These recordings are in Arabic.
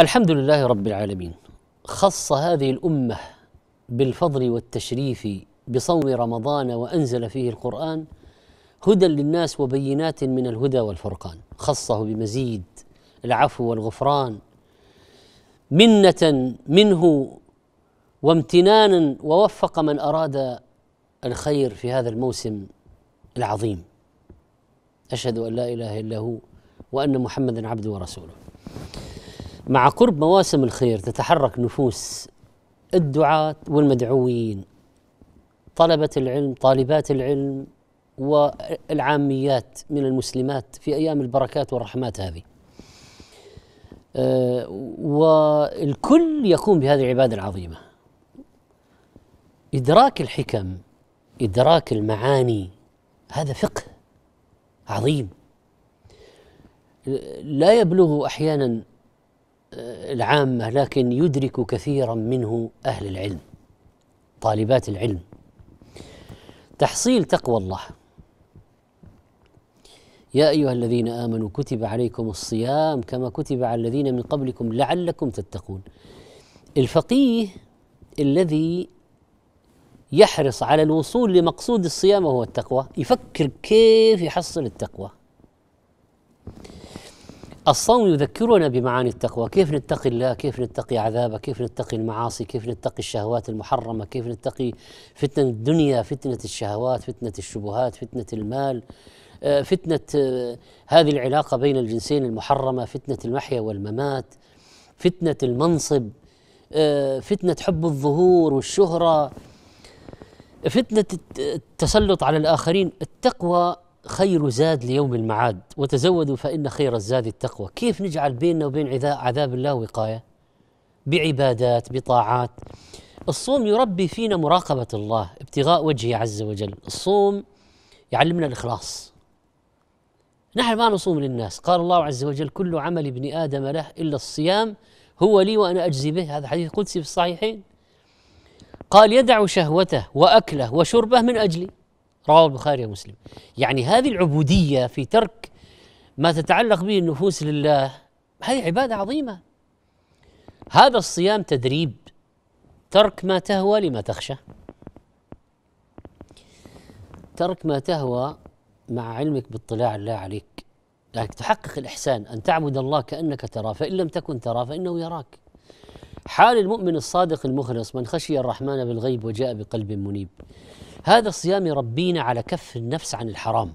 الحمد لله رب العالمين خص هذه الامه بالفضل والتشريف بصوم رمضان وانزل فيه القران هدى للناس وبينات من الهدى والفرقان خصه بمزيد العفو والغفران منه منه وامتنانا ووفق من اراد الخير في هذا الموسم العظيم اشهد ان لا اله الا هو وان محمدا عبده ورسوله مع قرب مواسم الخير تتحرك نفوس الدعاة والمدعوين طلبة العلم طالبات العلم والعاميات من المسلمات في أيام البركات والرحمات هذه آه، والكل يقوم بهذه العبادة العظيمة إدراك الحكم إدراك المعاني هذا فقه عظيم لا يبلغ أحيانا العامة لكن يدرك كثيرا منه أهل العلم طالبات العلم تحصيل تقوى الله يا أيها الذين آمنوا كتب عليكم الصيام كما كتب على الذين من قبلكم لعلكم تتقون الفقيه الذي يحرص على الوصول لمقصود الصيام وهو التقوى يفكر كيف يحصل التقوى الصوم يذكرنا بمعاني التقوى كيف نتقي الله كيف نتقي عذابه كيف نتقي المعاصي كيف نتقي الشهوات المحرمة كيف نتقي فتنة الدنيا فتنة الشهوات فتنة الشبهات فتنة المال آه، فتنة آه، هذه العلاقة بين الجنسين المحرمة فتنة المحيا والممات فتنة المنصب آه، فتنة حب الظهور والشهرة فتنة التسلط على الآخرين التقوى خير زاد ليوم المعاد وتزودوا فإن خير الزاد التقوى كيف نجعل بيننا وبين عذاب الله وقاية بعبادات بطاعات الصوم يربي فينا مراقبة الله ابتغاء وجهه عز وجل الصوم يعلمنا الإخلاص نحن ما نصوم للناس قال الله عز وجل كل عمل ابن آدم له إلا الصيام هو لي وأنا أجزي به هذا حديث قدسي في الصحيحين قال يدع شهوته وأكله وشربه من أجلي رواه البخاري ومسلم يعني هذه العبودية في ترك ما تتعلق به النفوس لله هذه عبادة عظيمة هذا الصيام تدريب ترك ما تهوى لما تخشى ترك ما تهوى مع علمك باطلاع الله عليك لأنك تحقق الإحسان أن تعبد الله كأنك تراه فإن لم تكن تراه فإنه يراك حال المؤمن الصادق المخلص من خشي الرحمن بالغيب وجاء بقلب منيب هذا الصيام يربينا على كف النفس عن الحرام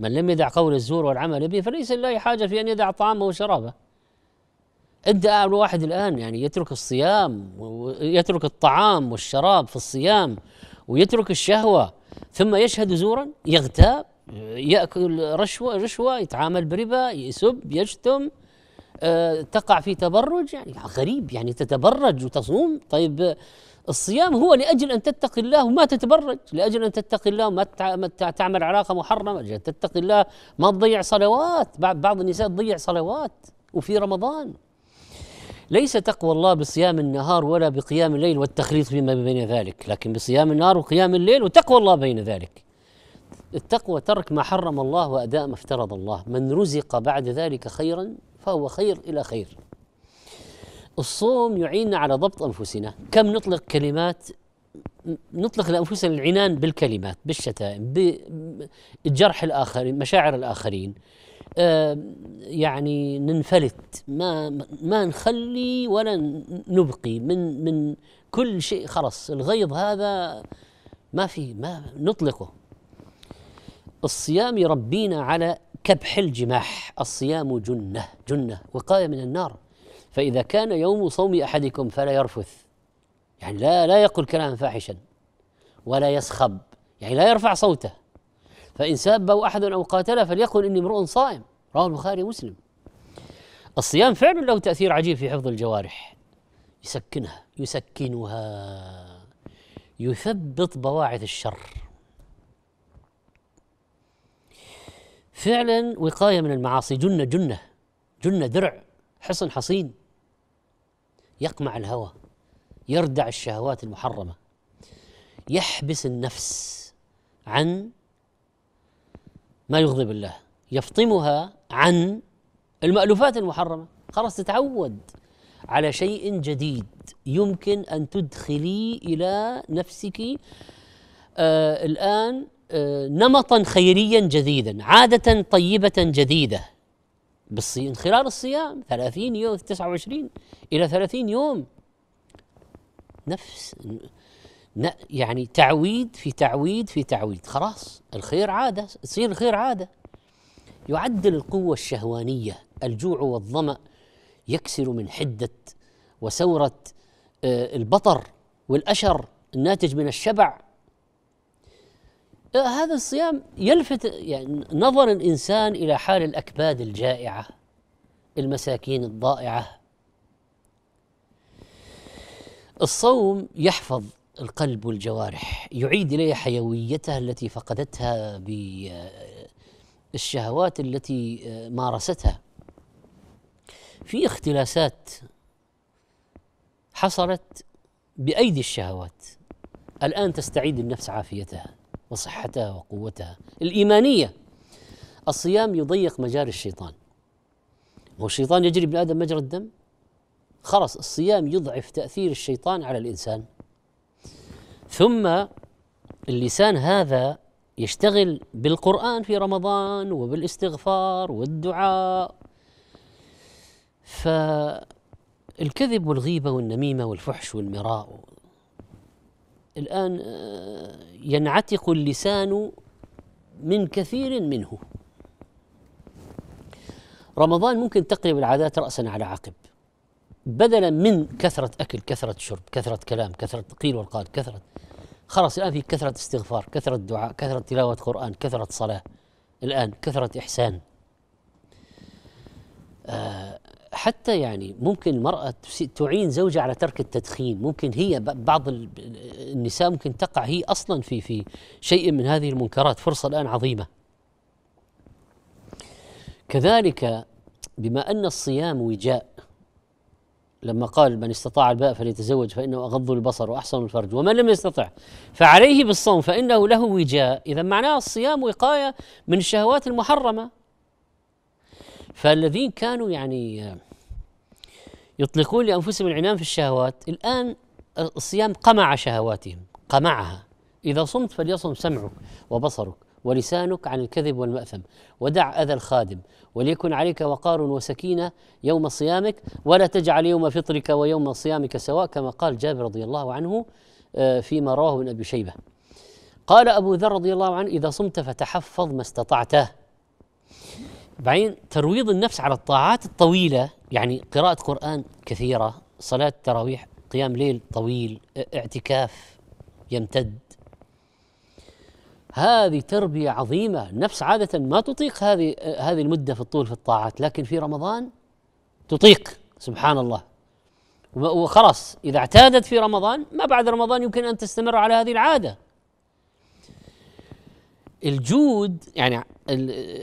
من لم يدع قول الزور والعمل به فليس لله حاجة في أن يدع طعامه وشرابه ادعى الواحد الآن يعني يترك الصيام ويترك الطعام والشراب في الصيام ويترك الشهوة ثم يشهد زورا يغتاب يأكل رشوة رشوة يتعامل بربا يسب يشتم آه، تقع في تبرج يعني غريب يعني تتبرج وتصوم طيب الصيام هو لاجل ان تتقي الله وما تتبرج، لاجل ان تتقي الله وما تعمل علاقه محرمه، لاجل ان تتقي الله ما تضيع صلوات، بعض النساء تضيع صلوات وفي رمضان. ليس تقوى الله بصيام النهار ولا بقيام الليل والتخليط فيما بين ذلك، لكن بصيام النهار وقيام الليل وتقوى الله بين ذلك. التقوى ترك ما حرم الله واداء ما افترض الله، من رزق بعد ذلك خيرا فهو خير إلى خير الصوم يعيننا على ضبط أنفسنا كم نطلق كلمات نطلق لأنفسنا العنان بالكلمات بالشتائم بجرح الآخرين مشاعر الآخرين آه يعني ننفلت ما ما نخلي ولا نبقي من من كل شيء خلص الغيظ هذا ما في ما نطلقه الصيام يربينا على كبح الجماح الصيام جنة جنة وقاية من النار فإذا كان يوم صوم أحدكم فلا يرفث يعني لا لا يقول كلاما فاحشا ولا يسخب يعني لا يرفع صوته فإن سابه أحد أو قاتله فليقل إني امرؤ صائم رواه البخاري ومسلم الصيام فعلا له تأثير عجيب في حفظ الجوارح يسكنها يسكنها يثبط بواعث الشر فعلا وقايه من المعاصي جنه جنه جنه درع حصن حصين يقمع الهوى يردع الشهوات المحرمه يحبس النفس عن ما يغضب الله يفطمها عن المألوفات المحرمة خلاص تتعود على شيء جديد يمكن أن تدخلي إلى نفسك آه الآن آه، نمطا خيريا جديدا عادة طيبة جديدة بالصيام خلال الصيام 30 يوم 29 إلى 30 يوم نفس يعني تعويد في تعويد في تعويد خلاص الخير عادة تصير الخير عادة يعدل القوة الشهوانية الجوع والظمأ يكسر من حدة وسورة آه، البطر والأشر الناتج من الشبع هذا الصيام يلفت يعني نظر الانسان الى حال الاكباد الجائعه المساكين الضائعه الصوم يحفظ القلب والجوارح يعيد اليها حيويتها التي فقدتها بالشهوات التي مارستها في اختلاسات حصلت بايدي الشهوات الان تستعيد النفس عافيتها وصحتها وقوتها الإيمانية الصيام يضيق مجاري الشيطان هو الشيطان يجري ابن آدم مجرى الدم خلص الصيام يضعف تأثير الشيطان على الإنسان ثم اللسان هذا يشتغل بالقرآن في رمضان وبالاستغفار والدعاء فالكذب والغيبة والنميمة والفحش والمراء الآن آه، ينعتق اللسان من كثير منه رمضان ممكن تقلب العادات رأسا على عقب بدلا من كثرة أكل كثرة شرب كثرة كلام كثرة قيل والقال كثرة خلاص الآن في كثرة استغفار كثرة دعاء كثرة تلاوة قرآن كثرة صلاة الآن كثرة إحسان آه حتى يعني ممكن المرأة تعين زوجها على ترك التدخين ممكن هي بعض النساء ممكن تقع هي أصلا في في شيء من هذه المنكرات فرصة الآن عظيمة كذلك بما أن الصيام وجاء لما قال من استطاع الباء فليتزوج فإنه أغض البصر وأحسن الفرج ومن لم يستطع فعليه بالصوم فإنه له وجاء إذا معناه الصيام وقاية من الشهوات المحرمة فالذين كانوا يعني يطلقون لأنفسهم العنان في الشهوات الآن الصيام قمع شهواتهم قمعها إذا صمت فليصم سمعك وبصرك ولسانك عن الكذب والمأثم ودع أذى الخادم وليكن عليك وقار وسكينة يوم صيامك ولا تجعل يوم فطرك ويوم صيامك سواء كما قال جابر رضي الله عنه آه، فيما رواه من أبي شيبة قال أبو ذر رضي الله عنه إذا صمت فتحفظ ما استطعته بعدين ترويض النفس على الطاعات الطويلة يعني قراءة قرآن كثيرة صلاة تراويح قيام ليل طويل اعتكاف يمتد هذه تربية عظيمة النفس عادة ما تطيق هذه هذه المدة في الطول في الطاعات لكن في رمضان تطيق سبحان الله وخلاص إذا اعتادت في رمضان ما بعد رمضان يمكن أن تستمر على هذه العادة الجود يعني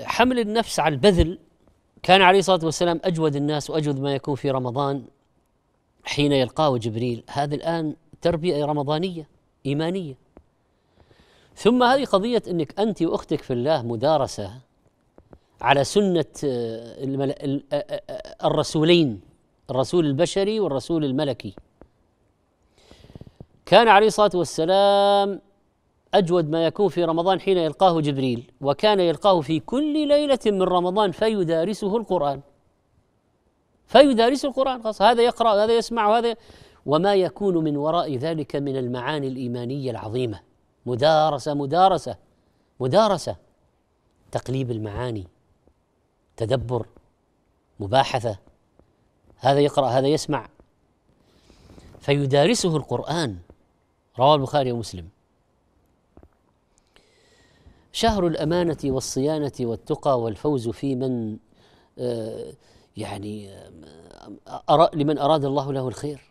حمل النفس على البذل كان عليه الصلاه والسلام اجود الناس واجود ما يكون في رمضان حين يلقاه جبريل هذه الان تربيه رمضانيه ايمانيه ثم هذه قضيه انك انت واختك في الله مدارسه على سنه آه، آه، آه، الرسولين الرسول البشري والرسول الملكي كان عليه الصلاه والسلام اجود ما يكون في رمضان حين يلقاه جبريل وكان يلقاه في كل ليله من رمضان فيدارسه القران فيدارسه القران خلاص هذا يقرا هذا يسمع وهذا وما يكون من وراء ذلك من المعاني الايمانيه العظيمه مدارسه مدارسه مدارسه تقليب المعاني تدبر مباحثه هذا يقرا هذا يسمع فيدارسه القران رواه البخاري ومسلم شهر الأمانة والصيانة والتقى والفوز في من آه، يعني لمن أراد الله له الخير